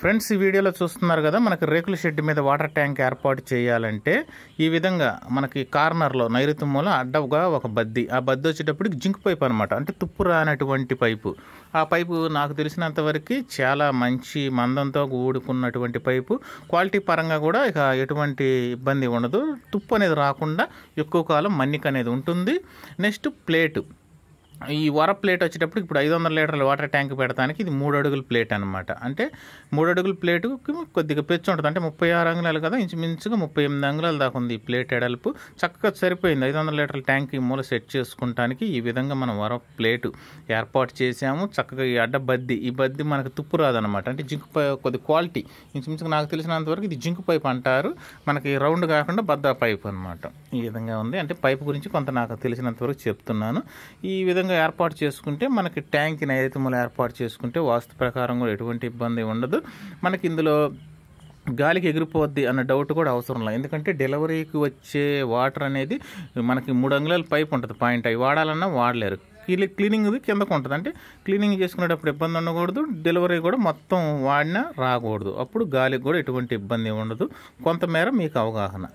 friends ఈ వీడియోలో చూస్తున్నారు కదా మనకి రేకుల షెడ్ మీద వాటర్ ట్యాంక్ ఏర్పాటు చేయాలంటే ఈ విధంగా మనకి కార్నర్లో నైరుతి మూల అడ్డగా ఒక బద్ది ఆ బద్ది వచ్చేటప్పటికి జింక్ పైప్ అనమాట అంటే తుప్పు రానటువంటి పైపు ఆ పైపు నాకు తెలిసినంతవరకు చాలా మంచి మందంతో ఊడుకున్నటువంటి పైపు క్వాలిటీ పరంగా కూడా ఇక ఎటువంటి ఇబ్బంది ఉండదు తుప్పు అనేది రాకుండా ఎక్కువ కాలం మన్నిక అనేది ఉంటుంది నెక్స్ట్ ప్లేటు ఈ వర ప్లేట్ వచ్చేటప్పుడు ఇప్పుడు ఐదు వందల లీటర్ల వాటర్ ట్యాంక్ పెడతానికి ఇది మూడు అడుగుల ప్లేట్ అనమాట అంటే మూడు అడుగుల ప్లేటుకి కొద్దిగా పెచ్చు ఉంటుంది అంటే ముప్పై ఆరు అంగుళాలు కదా ఇంచుమించుగా ముప్పై ఎనిమిది అంగుళాలు దాకా ఉంది ఈ ప్లేట్ ఎడల్పు చక్కగా సరిపోయింది ఐదు వందల లీటర్ల ట్యాంక్ ఈ మూల సెట్ చేసుకుంటానికి ఈ విధంగా మనం వర ప్లేటు ఏర్పాటు చేసాము చక్కగా ఈ అడ్డ బద్ది ఈ బద్ది మనకు తుప్పు రాదనమాట అంటే జింక్ పై కొద్ది క్వాలిటీ ఇంచుమించుగా నాకు తెలిసినంత వరకు ఇది జింక్ పైప్ అంటారు మనకి రౌండ్ కాకుండా బద్ద పైప్ అనమాట ఈ విధంగా ఉంది అంటే పైప్ గురించి కొంత నాకు తెలిసినంత వరకు చెప్తున్నాను ఈ విధంగా విధంగా ఏర్పాటు చేసుకుంటే మనకి ట్యాంక్ నైరుతిమూల ఏర్పాటు చేసుకుంటే వాస్తు ప్రకారం కూడా ఎటువంటి ఇబ్బంది ఉండదు మనకి ఇందులో గాలికి ఎగిరిపోద్ది అన్న డౌట్ కూడా అవసరం లేదు ఎందుకంటే డెలివరీకి వచ్చే వాటర్ అనేది మనకి మూడు అంగుళాల పైప్ ఉంటుంది పాయింట్ అవి వాడాలన్నా వాడలేరు క్లీనింగ్ కిందకు ఉంటుంది అంటే క్లీనింగ్ చేసుకునేటప్పుడు ఇబ్బంది ఉండకూడదు డెలివరీ కూడా మొత్తం వాడినా రాకూడదు అప్పుడు గాలికి కూడా ఎటువంటి ఇబ్బంది ఉండదు కొంతమేర మీకు అవగాహన